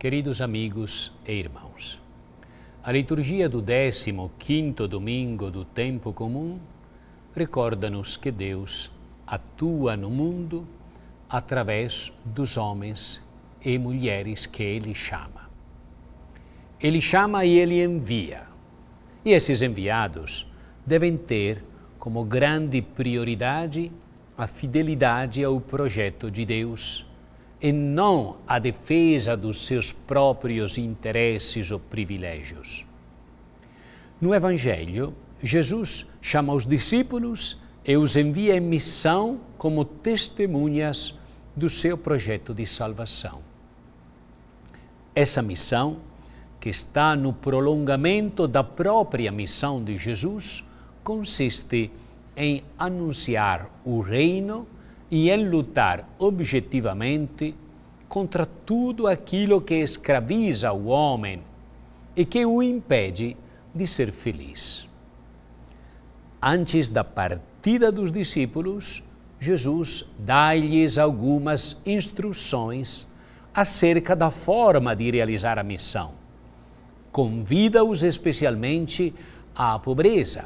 Queridos amigos e irmãos, a liturgia do 15 quinto domingo do tempo comum recorda-nos que Deus atua no mundo através dos homens e mulheres que Ele chama. Ele chama e Ele envia. E esses enviados devem ter como grande prioridade a fidelidade ao projeto de Deus e não à defesa dos seus próprios interesses ou privilégios. No Evangelho, Jesus chama os discípulos e os envia em missão como testemunhas do seu projeto de salvação. Essa missão, que está no prolongamento da própria missão de Jesus, consiste em anunciar o reino e é lutar objetivamente contra tudo aquilo que escraviza o homem e que o impede de ser feliz. Antes da partida dos discípulos, Jesus dá-lhes algumas instruções acerca da forma de realizar a missão. Convida-os especialmente à pobreza,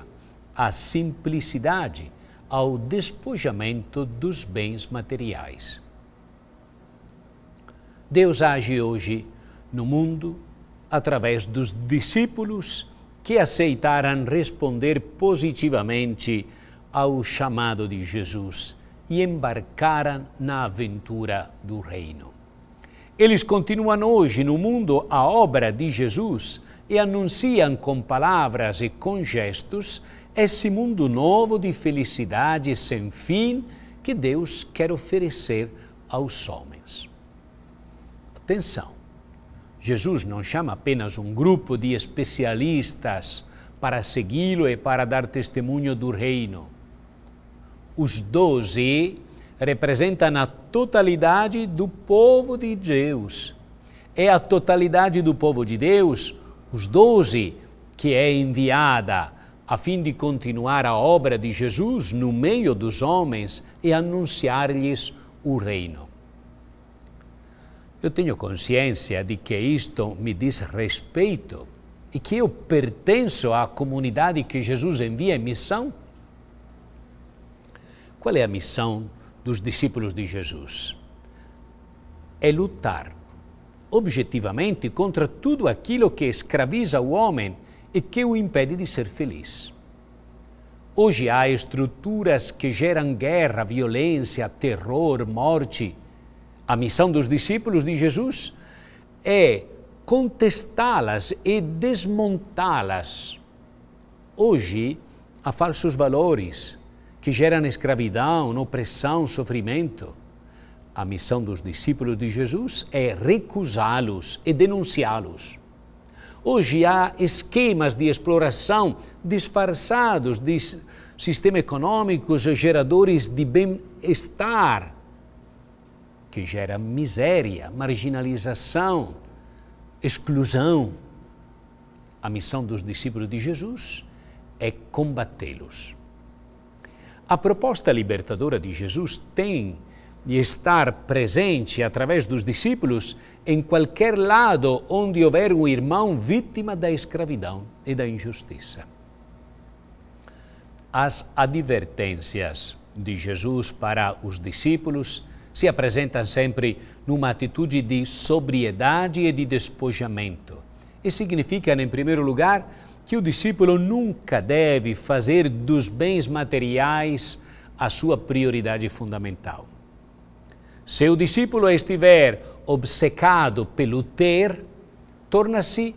à simplicidade, ao despojamento dos bens materiais. Deus age hoje no mundo através dos discípulos que aceitaram responder positivamente ao chamado de Jesus e embarcaram na aventura do reino. Eles continuam hoje no mundo a obra de Jesus e anunciam com palavras e com gestos esse mundo novo de felicidade sem fim que Deus quer oferecer aos homens. Atenção! Jesus não chama apenas um grupo de especialistas para segui-lo e para dar testemunho do reino. Os doze representam a totalidade do povo de Deus. É a totalidade do povo de Deus os doze, que é enviada a fim de continuar a obra de Jesus no meio dos homens e anunciar-lhes o reino. Eu tenho consciência de que isto me diz respeito e que eu pertenço à comunidade que Jesus envia em missão. Qual é a missão dos discípulos de Jesus? É lutar objetivamente contra tudo aquilo que escraviza o homem e que o impede de ser feliz. Hoje há estruturas que geram guerra, violência, terror, morte. A missão dos discípulos de Jesus é contestá-las e desmontá-las. Hoje há falsos valores que geram escravidão, opressão, sofrimento. A missão dos discípulos de Jesus é recusá-los e denunciá-los. Hoje há esquemas de exploração disfarçados de sistemas econômicos geradores de bem-estar, que gera miséria, marginalização, exclusão. A missão dos discípulos de Jesus é combatê-los. A proposta libertadora de Jesus tem de estar presente através dos discípulos em qualquer lado onde houver um irmão vítima da escravidão e da injustiça. As advertências de Jesus para os discípulos se apresentam sempre numa atitude de sobriedade e de despojamento. E significam, em primeiro lugar, que o discípulo nunca deve fazer dos bens materiais a sua prioridade fundamental. Se o discípulo estiver obcecado pelo ter, torna-se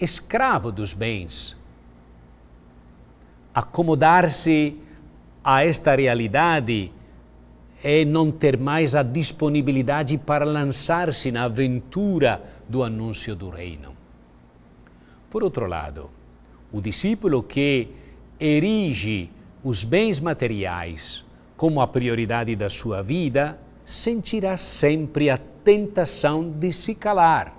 escravo dos bens. Acomodar-se a esta realidade é não ter mais a disponibilidade para lançar-se na aventura do anúncio do reino. Por outro lado, o discípulo que erige os bens materiais como a prioridade da sua vida sentirá sempre a tentação de se calar,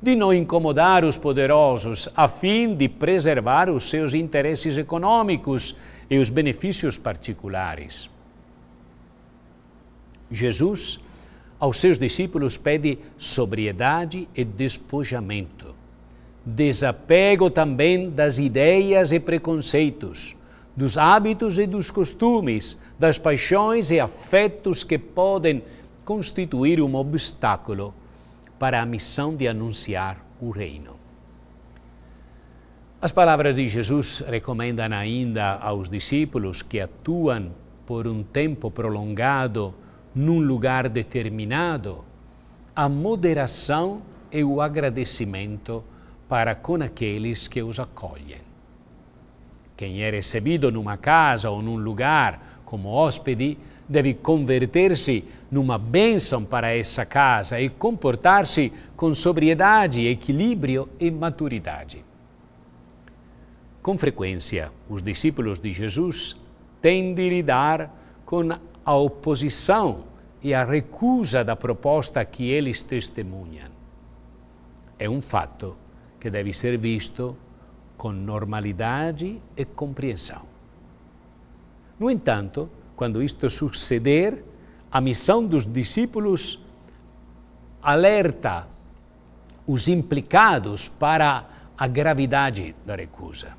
de não incomodar os poderosos, a fim de preservar os seus interesses econômicos e os benefícios particulares. Jesus, aos seus discípulos, pede sobriedade e despojamento, desapego também das ideias e preconceitos dos hábitos e dos costumes, das paixões e afetos que podem constituir um obstáculo para a missão de anunciar o reino. As palavras de Jesus recomendam ainda aos discípulos que atuam por um tempo prolongado num lugar determinado a moderação e o agradecimento para com aqueles que os acolhem. Quem é recebido numa casa ou num lugar como hóspede deve converter-se numa bênção para essa casa e comportar-se com sobriedade, equilíbrio e maturidade. Com frequência, os discípulos de Jesus têm de lidar com a oposição e a recusa da proposta que eles testemunham. É um fato que deve ser visto com normalidade e compreensão. No entanto, quando isto suceder, a missão dos discípulos alerta os implicados para a gravidade da recusa.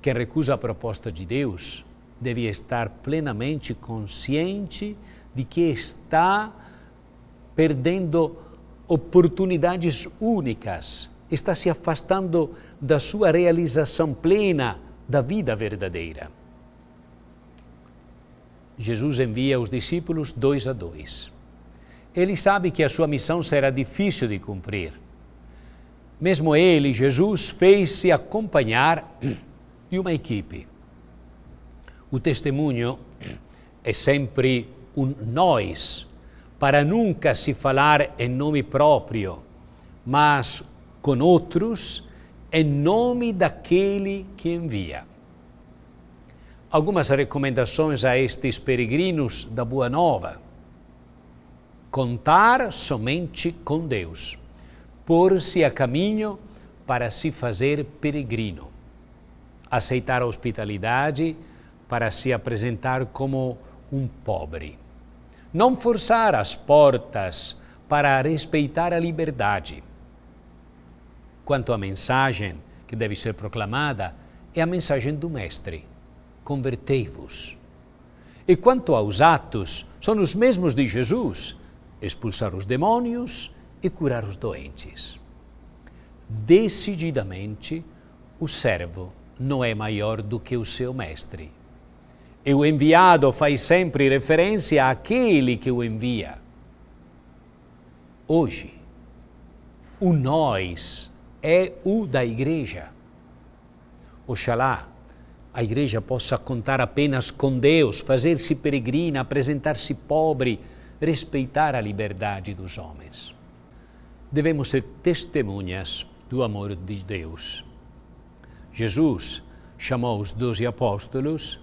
Quem recusa a proposta de Deus deve estar plenamente consciente de que está perdendo oportunidades únicas está se afastando da sua realização plena da vida verdadeira. Jesus envia os discípulos dois a dois. Ele sabe que a sua missão será difícil de cumprir. Mesmo ele, Jesus, fez-se acompanhar de uma equipe. O testemunho é sempre um nós, para nunca se falar em nome próprio, mas com outros em nome daquele que envia. Algumas recomendações a estes peregrinos da Boa Nova. Contar somente com Deus. Pôr-se a caminho para se fazer peregrino. Aceitar a hospitalidade para se apresentar como um pobre. Não forçar as portas para respeitar a liberdade quanto à mensagem que deve ser proclamada, é a mensagem do Mestre: convertei-vos. E quanto aos atos, são os mesmos de Jesus: expulsar os demônios e curar os doentes. Decididamente, o servo não é maior do que o seu mestre. E o enviado faz sempre referência àquele que o envia. Hoje, o nós é o da igreja. Oxalá a igreja possa contar apenas com Deus, fazer-se peregrina, apresentar-se pobre, respeitar a liberdade dos homens. Devemos ser testemunhas do amor de Deus. Jesus chamou os doze apóstolos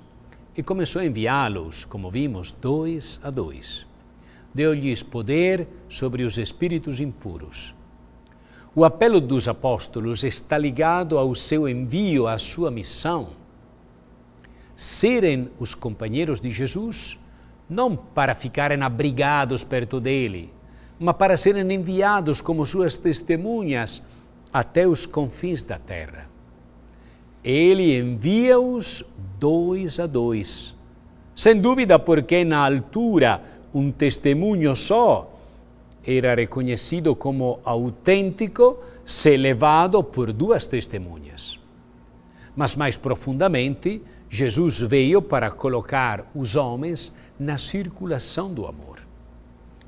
e começou a enviá-los, como vimos, dois a dois. Deu-lhes poder sobre os espíritos impuros o apelo dos apóstolos está ligado ao seu envio, à sua missão. Serem os companheiros de Jesus, não para ficarem abrigados perto dele, mas para serem enviados como suas testemunhas até os confins da terra. Ele envia-os dois a dois. Sem dúvida, porque na altura um testemunho só era reconhecido como autêntico se levado por duas testemunhas. Mas mais profundamente, Jesus veio para colocar os homens na circulação do amor.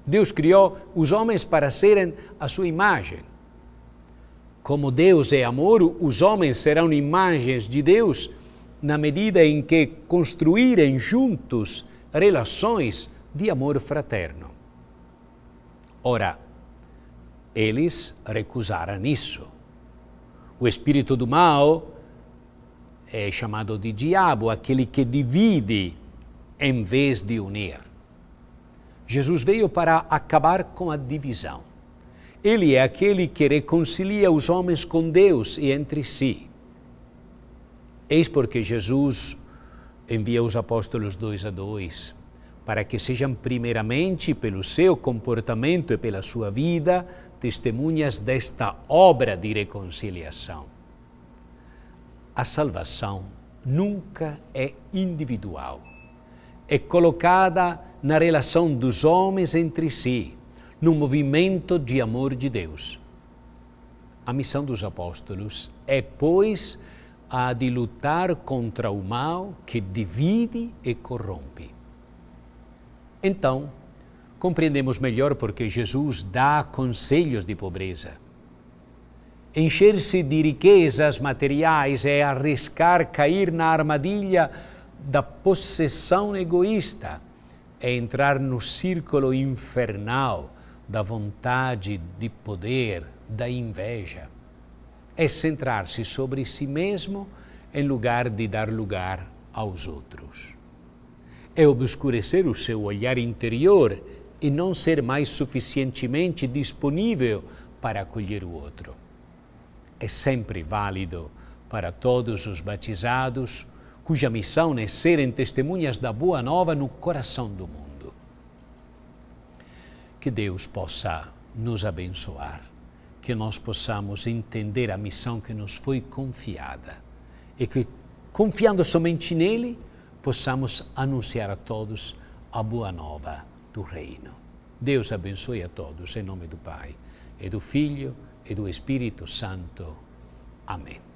Deus criou os homens para serem a sua imagem. Como Deus é amor, os homens serão imagens de Deus na medida em que construírem juntos relações de amor fraterno. Ora, eles recusaram isso. O espírito do mal é chamado de diabo, aquele que divide em vez de unir. Jesus veio para acabar com a divisão. Ele é aquele que reconcilia os homens com Deus e entre si. Eis porque Jesus envia os apóstolos dois a dois para que sejam primeiramente pelo seu comportamento e pela sua vida testemunhas desta obra de reconciliação. A salvação nunca é individual. É colocada na relação dos homens entre si, no movimento de amor de Deus. A missão dos apóstolos é, pois, a de lutar contra o mal que divide e corrompe. Então, compreendemos melhor porque Jesus dá conselhos de pobreza. Encher-se de riquezas materiais é arriscar cair na armadilha da possessão egoísta, é entrar no círculo infernal da vontade de poder, da inveja. É centrar-se sobre si mesmo em lugar de dar lugar aos outros é obscurecer o seu olhar interior e não ser mais suficientemente disponível para acolher o outro. É sempre válido para todos os batizados, cuja missão é serem testemunhas da Boa Nova no coração do mundo. Que Deus possa nos abençoar, que nós possamos entender a missão que nos foi confiada e que, confiando somente nele, possamos anunciar a todos a boa nova do Reino. Deus abençoe a todos, em nome do Pai, e do Filho e do Espírito Santo. Amém.